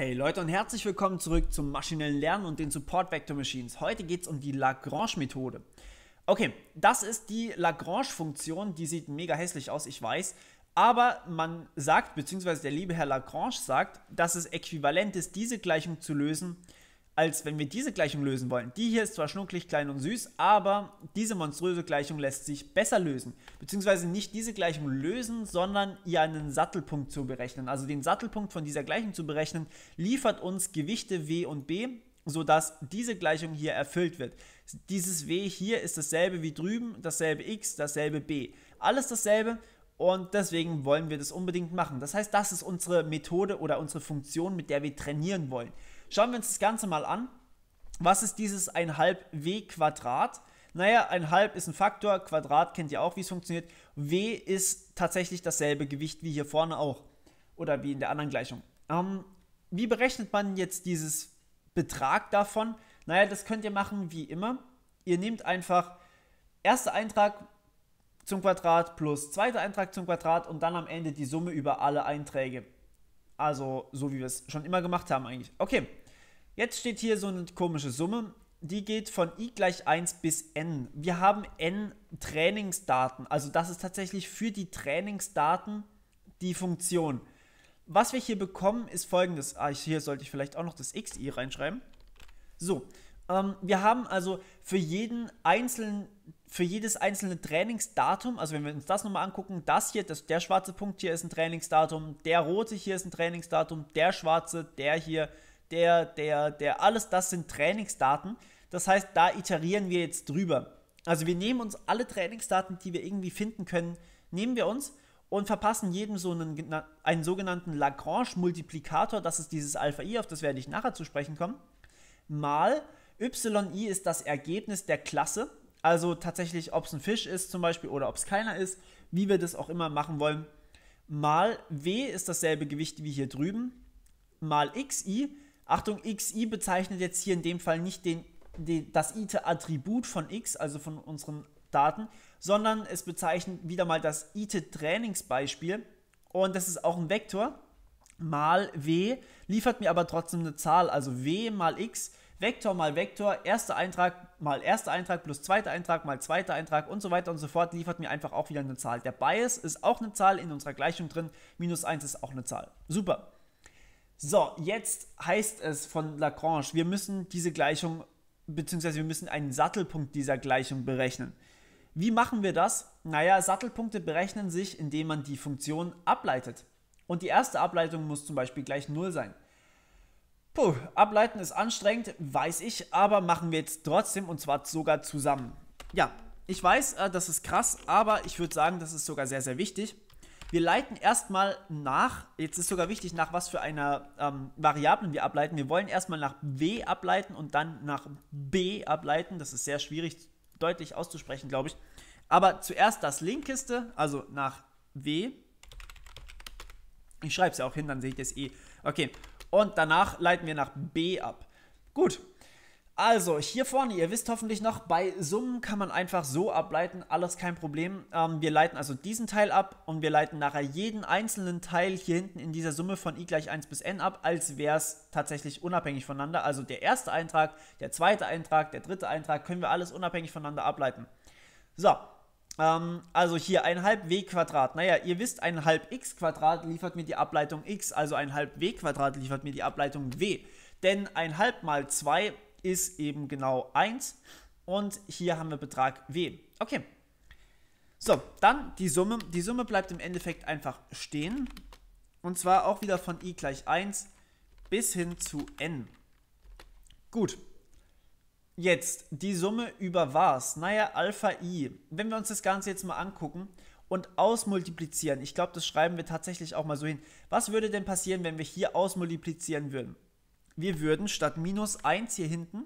Hey Leute und herzlich willkommen zurück zum maschinellen Lernen und den Support Vector Machines. Heute geht es um die Lagrange-Methode. Okay, das ist die Lagrange-Funktion, die sieht mega hässlich aus, ich weiß, aber man sagt, beziehungsweise der liebe Herr Lagrange sagt, dass es äquivalent ist, diese Gleichung zu lösen als wenn wir diese Gleichung lösen wollen. Die hier ist zwar schnucklig, klein und süß, aber diese monströse Gleichung lässt sich besser lösen. Beziehungsweise nicht diese Gleichung lösen, sondern ihr einen Sattelpunkt zu berechnen. Also den Sattelpunkt von dieser Gleichung zu berechnen, liefert uns Gewichte W und B, sodass diese Gleichung hier erfüllt wird. Dieses W hier ist dasselbe wie drüben, dasselbe X, dasselbe B. Alles dasselbe und deswegen wollen wir das unbedingt machen. Das heißt, das ist unsere Methode oder unsere Funktion, mit der wir trainieren wollen. Schauen wir uns das Ganze mal an. Was ist dieses 1,5 W Quadrat? Naja, 1,5 ist ein Faktor, Quadrat kennt ihr auch, wie es funktioniert. W ist tatsächlich dasselbe Gewicht wie hier vorne auch. Oder wie in der anderen Gleichung. Ähm, wie berechnet man jetzt dieses Betrag davon? Naja, das könnt ihr machen wie immer. Ihr nehmt einfach, erster Eintrag zum Quadrat plus zweiter Eintrag zum Quadrat und dann am Ende die Summe über alle Einträge. Also so wie wir es schon immer gemacht haben eigentlich. Okay, jetzt steht hier so eine komische Summe. Die geht von i gleich 1 bis n. Wir haben n Trainingsdaten. Also das ist tatsächlich für die Trainingsdaten die Funktion. Was wir hier bekommen ist folgendes. Ah, hier sollte ich vielleicht auch noch das xi reinschreiben. So, ähm, wir haben also für jeden einzelnen für jedes einzelne Trainingsdatum, also wenn wir uns das nochmal angucken, das hier, das, der schwarze Punkt hier ist ein Trainingsdatum, der rote hier ist ein Trainingsdatum, der schwarze, der hier, der, der, der, alles das sind Trainingsdaten. Das heißt, da iterieren wir jetzt drüber. Also wir nehmen uns alle Trainingsdaten, die wir irgendwie finden können, nehmen wir uns und verpassen jedem so einen, einen sogenannten Lagrange-Multiplikator, das ist dieses Alpha I, auf das werde ich nachher zu sprechen kommen, mal YI ist das Ergebnis der Klasse, also tatsächlich, ob es ein Fisch ist zum Beispiel oder ob es keiner ist, wie wir das auch immer machen wollen. Mal W ist dasselbe Gewicht wie hier drüben, mal XI. Achtung, XI bezeichnet jetzt hier in dem Fall nicht den, den, das ite attribut von X, also von unseren Daten, sondern es bezeichnet wieder mal das ite trainingsbeispiel Und das ist auch ein Vektor. Mal W liefert mir aber trotzdem eine Zahl, also W mal X Vektor mal Vektor, erster Eintrag mal erster Eintrag plus zweiter Eintrag mal zweiter Eintrag und so weiter und so fort liefert mir einfach auch wieder eine Zahl. Der Bias ist auch eine Zahl in unserer Gleichung drin, minus 1 ist auch eine Zahl. Super. So, jetzt heißt es von Lagrange, wir müssen diese Gleichung, beziehungsweise wir müssen einen Sattelpunkt dieser Gleichung berechnen. Wie machen wir das? Naja, Sattelpunkte berechnen sich, indem man die Funktion ableitet. Und die erste Ableitung muss zum Beispiel gleich 0 sein. Puh, ableiten ist anstrengend, weiß ich, aber machen wir jetzt trotzdem und zwar sogar zusammen. Ja, ich weiß, äh, das ist krass, aber ich würde sagen, das ist sogar sehr, sehr wichtig. Wir leiten erstmal nach, jetzt ist sogar wichtig, nach was für einer ähm, Variablen wir ableiten. Wir wollen erstmal nach W ableiten und dann nach B ableiten. Das ist sehr schwierig deutlich auszusprechen, glaube ich. Aber zuerst das linkeste, also nach W. Ich schreibe es ja auch hin, dann seht ihr es eh. Okay, und danach leiten wir nach B ab. Gut. Also, hier vorne, ihr wisst hoffentlich noch, bei Summen kann man einfach so ableiten, alles kein Problem. Ähm, wir leiten also diesen Teil ab und wir leiten nachher jeden einzelnen Teil hier hinten in dieser Summe von i gleich 1 bis n ab, als wäre es tatsächlich unabhängig voneinander. Also der erste Eintrag, der zweite Eintrag, der dritte Eintrag, können wir alles unabhängig voneinander ableiten. So, ähm, also hier ein halb w Quadrat. Naja, ihr wisst, ein halb x Quadrat liefert mir die Ableitung x, also ein halb w Quadrat liefert mir die Ableitung w. Denn ein halb mal 2 ist eben genau 1 und hier haben wir Betrag w. Okay. So, dann die Summe. Die Summe bleibt im Endeffekt einfach stehen. Und zwar auch wieder von i gleich 1 bis hin zu n. Gut. Jetzt die Summe über was? Naja, Alpha i. Wenn wir uns das Ganze jetzt mal angucken und ausmultiplizieren, ich glaube, das schreiben wir tatsächlich auch mal so hin. Was würde denn passieren, wenn wir hier ausmultiplizieren würden? Wir würden statt minus 1 hier hinten,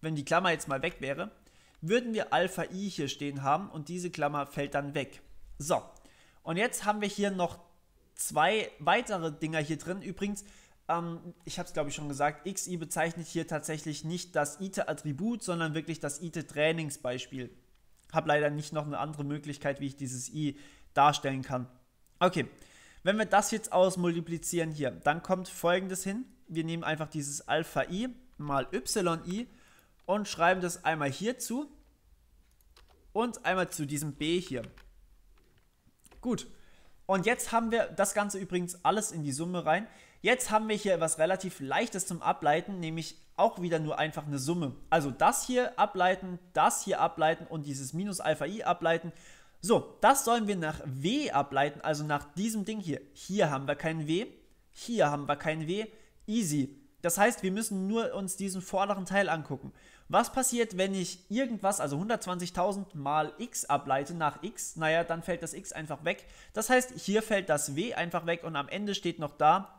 wenn die Klammer jetzt mal weg wäre, würden wir Alpha i hier stehen haben und diese Klammer fällt dann weg. So, und jetzt haben wir hier noch zwei weitere Dinger hier drin. Übrigens, ähm, ich habe es glaube ich schon gesagt, XI bezeichnet hier tatsächlich nicht das ITE-Attribut, sondern wirklich das ITE-Trainingsbeispiel. Habe leider nicht noch eine andere Möglichkeit, wie ich dieses I darstellen kann. Okay, wenn wir das jetzt ausmultiplizieren hier, dann kommt folgendes hin. Wir nehmen einfach dieses Alpha I mal YI und schreiben das einmal hierzu und einmal zu diesem B hier. Gut. Und jetzt haben wir das Ganze übrigens alles in die Summe rein. Jetzt haben wir hier was relativ Leichtes zum Ableiten, nämlich auch wieder nur einfach eine Summe. Also das hier ableiten, das hier ableiten und dieses Minus Alpha I ableiten. So, das sollen wir nach W ableiten, also nach diesem Ding hier. Hier haben wir kein W, hier haben wir kein W, easy. Das heißt, wir müssen nur uns diesen vorderen Teil angucken. Was passiert, wenn ich irgendwas, also 120.000 mal x ableite nach x? Naja, dann fällt das x einfach weg. Das heißt, hier fällt das w einfach weg und am Ende steht noch da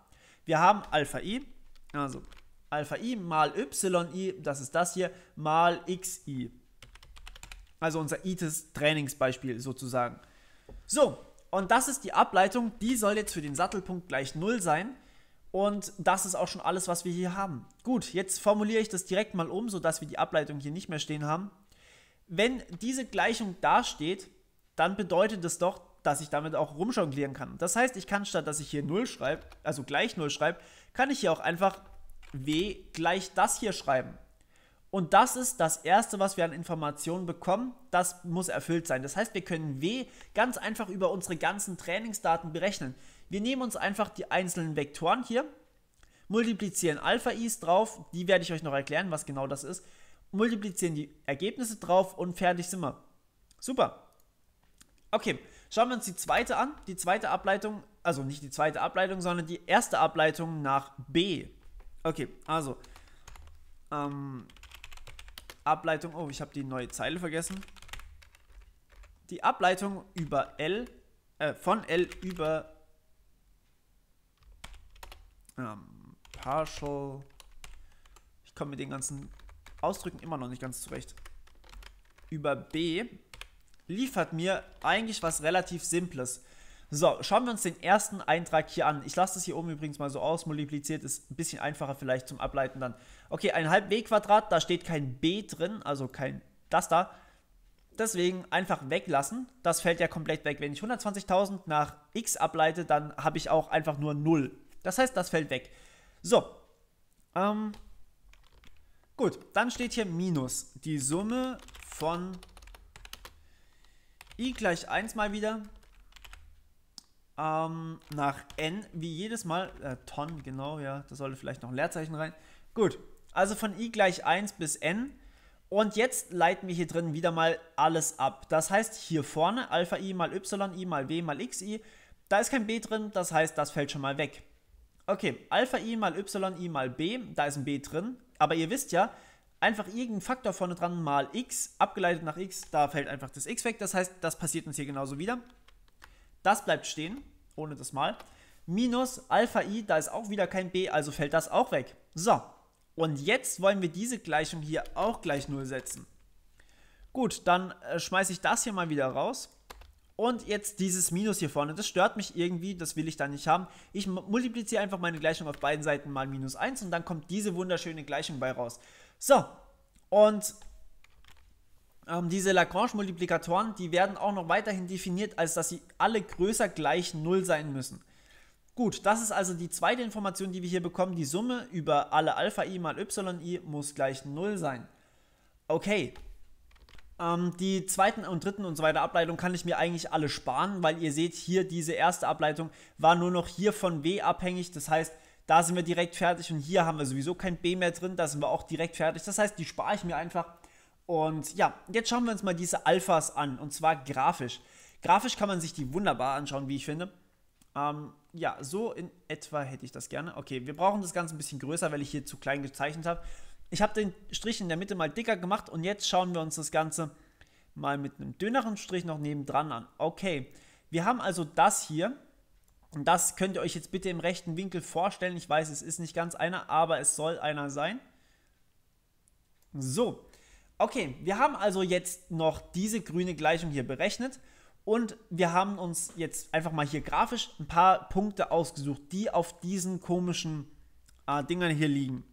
wir haben Alpha i, also Alpha i mal yi, das ist das hier, mal xi. Also unser ITES Trainingsbeispiel sozusagen. So, und das ist die Ableitung, die soll jetzt für den Sattelpunkt gleich 0 sein. Und das ist auch schon alles, was wir hier haben. Gut, jetzt formuliere ich das direkt mal um, sodass wir die Ableitung hier nicht mehr stehen haben. Wenn diese Gleichung dasteht, dann bedeutet das doch, dass ich damit auch rumjonglieren kann. Das heißt, ich kann statt, dass ich hier 0 schreibe, also gleich 0 schreibe, kann ich hier auch einfach w gleich das hier schreiben. Und das ist das Erste, was wir an Informationen bekommen. Das muss erfüllt sein. Das heißt, wir können W ganz einfach über unsere ganzen Trainingsdaten berechnen. Wir nehmen uns einfach die einzelnen Vektoren hier, multiplizieren Alpha-Is drauf, die werde ich euch noch erklären, was genau das ist, multiplizieren die Ergebnisse drauf und fertig sind wir. Super. Okay, Schauen wir uns die zweite an. Die zweite Ableitung, also nicht die zweite Ableitung, sondern die erste Ableitung nach B. Okay, also. Ähm, Ableitung, oh, ich habe die neue Zeile vergessen. Die Ableitung über L, äh, von L über ähm, Partial. Ich komme mit den ganzen Ausdrücken immer noch nicht ganz zurecht. Über B liefert mir eigentlich was relativ Simples. So, schauen wir uns den ersten Eintrag hier an. Ich lasse das hier oben übrigens mal so aus. Multipliziert ist ein bisschen einfacher vielleicht zum Ableiten dann. Okay, ein halb B-Quadrat, da steht kein B drin, also kein das da. Deswegen einfach weglassen. Das fällt ja komplett weg. Wenn ich 120.000 nach x ableite, dann habe ich auch einfach nur 0. Das heißt, das fällt weg. So. Ähm, gut, dann steht hier minus die Summe von i gleich 1 mal wieder. Ähm, nach n, wie jedes Mal, äh, Ton, genau, ja, da sollte vielleicht noch ein Leerzeichen rein. Gut, also von i gleich 1 bis n. Und jetzt leiten wir hier drin wieder mal alles ab. Das heißt, hier vorne Alpha i mal y i mal w mal x i, da ist kein b drin, das heißt, das fällt schon mal weg. Okay, Alpha i mal y i mal b, da ist ein b drin, aber ihr wisst ja, einfach irgendein Faktor vorne dran mal x, abgeleitet nach x, da fällt einfach das x weg. Das heißt, das passiert uns hier genauso wieder. Das bleibt stehen, ohne das mal. Minus Alpha i, da ist auch wieder kein b, also fällt das auch weg. So, und jetzt wollen wir diese Gleichung hier auch gleich 0 setzen. Gut, dann äh, schmeiße ich das hier mal wieder raus. Und jetzt dieses Minus hier vorne, das stört mich irgendwie, das will ich da nicht haben. Ich multipliziere einfach meine Gleichung auf beiden Seiten mal minus 1 und dann kommt diese wunderschöne Gleichung bei raus. So, und ähm, diese Lagrange-Multiplikatoren, die werden auch noch weiterhin definiert, als dass sie alle größer gleich 0 sein müssen. Gut, das ist also die zweite Information, die wir hier bekommen. Die Summe über alle Alpha i mal Ypsilon i muss gleich 0 sein. Okay, ähm, die zweiten und dritten und so weiter Ableitung kann ich mir eigentlich alle sparen, weil ihr seht, hier diese erste Ableitung war nur noch hier von W abhängig. Das heißt, da sind wir direkt fertig und hier haben wir sowieso kein B mehr drin, da sind wir auch direkt fertig. Das heißt, die spare ich mir einfach. Und ja, jetzt schauen wir uns mal diese Alphas an und zwar grafisch. Grafisch kann man sich die wunderbar anschauen, wie ich finde. Ähm, ja, so in etwa hätte ich das gerne. Okay, wir brauchen das Ganze ein bisschen größer, weil ich hier zu klein gezeichnet habe. Ich habe den Strich in der Mitte mal dicker gemacht und jetzt schauen wir uns das Ganze mal mit einem dünneren Strich noch nebendran an. Okay, wir haben also das hier. Und das könnt ihr euch jetzt bitte im rechten Winkel vorstellen. Ich weiß, es ist nicht ganz einer, aber es soll einer sein. So, okay, wir haben also jetzt noch diese grüne Gleichung hier berechnet und wir haben uns jetzt einfach mal hier grafisch ein paar Punkte ausgesucht, die auf diesen komischen äh, Dingern hier liegen.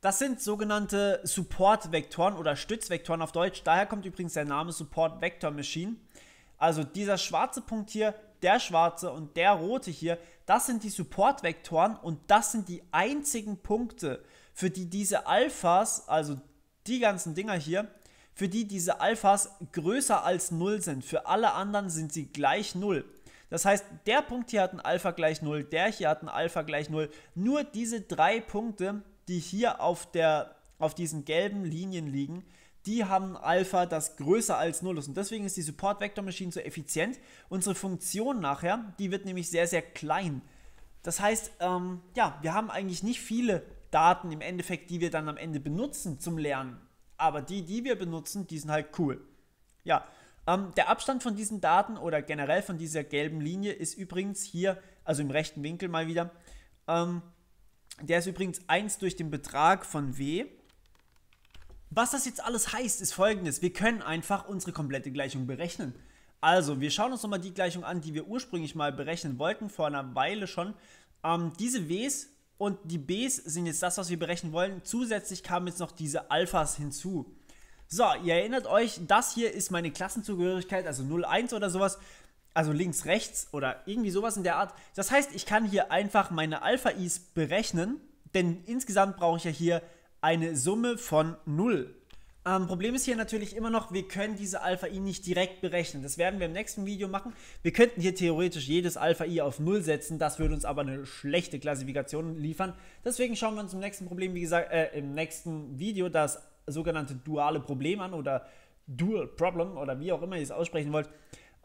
Das sind sogenannte Support-Vektoren oder Stützvektoren auf Deutsch. Daher kommt übrigens der Name Support-Vector Machine. Also dieser schwarze Punkt hier der schwarze und der rote hier, das sind die Support-Vektoren und das sind die einzigen Punkte, für die diese Alphas, also die ganzen Dinger hier, für die diese Alphas größer als 0 sind. Für alle anderen sind sie gleich 0. Das heißt, der Punkt hier hat ein Alpha gleich 0, der hier hat ein Alpha gleich 0. Nur diese drei Punkte, die hier auf, der, auf diesen gelben Linien liegen, die haben Alpha, das größer als 0 ist. Und deswegen ist die Support Vector Machine so effizient. Unsere Funktion nachher, die wird nämlich sehr, sehr klein. Das heißt, ähm, ja, wir haben eigentlich nicht viele Daten im Endeffekt, die wir dann am Ende benutzen zum Lernen. Aber die, die wir benutzen, die sind halt cool. Ja, ähm, der Abstand von diesen Daten oder generell von dieser gelben Linie ist übrigens hier, also im rechten Winkel mal wieder, ähm, der ist übrigens 1 durch den Betrag von W was das jetzt alles heißt, ist folgendes. Wir können einfach unsere komplette Gleichung berechnen. Also, wir schauen uns nochmal die Gleichung an, die wir ursprünglich mal berechnen wollten, vor einer Weile schon. Ähm, diese Ws und die Bs sind jetzt das, was wir berechnen wollen. Zusätzlich kamen jetzt noch diese Alphas hinzu. So, ihr erinnert euch, das hier ist meine Klassenzugehörigkeit, also 01 oder sowas. Also links, rechts oder irgendwie sowas in der Art. Das heißt, ich kann hier einfach meine Alpha-Is berechnen, denn insgesamt brauche ich ja hier eine Summe von 0. Ähm, Problem ist hier natürlich immer noch, wir können diese Alpha-I nicht direkt berechnen. Das werden wir im nächsten Video machen. Wir könnten hier theoretisch jedes Alpha-I auf 0 setzen, das würde uns aber eine schlechte Klassifikation liefern. Deswegen schauen wir uns im nächsten Problem, wie gesagt, äh, im nächsten Video das sogenannte duale Problem an oder Dual Problem oder wie auch immer ihr es aussprechen wollt.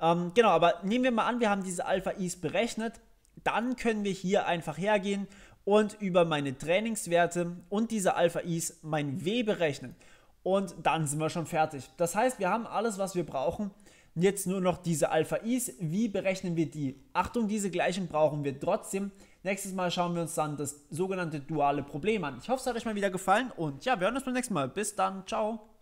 Ähm, genau, aber nehmen wir mal an, wir haben diese Alpha-Is berechnet, dann können wir hier einfach hergehen und über meine Trainingswerte und diese Alpha-Is mein W berechnen. Und dann sind wir schon fertig. Das heißt, wir haben alles, was wir brauchen. Jetzt nur noch diese Alpha-Is. Wie berechnen wir die? Achtung, diese Gleichung brauchen wir trotzdem. Nächstes Mal schauen wir uns dann das sogenannte duale Problem an. Ich hoffe, es hat euch mal wieder gefallen und ja, wir hören uns beim nächsten Mal. Bis dann, ciao.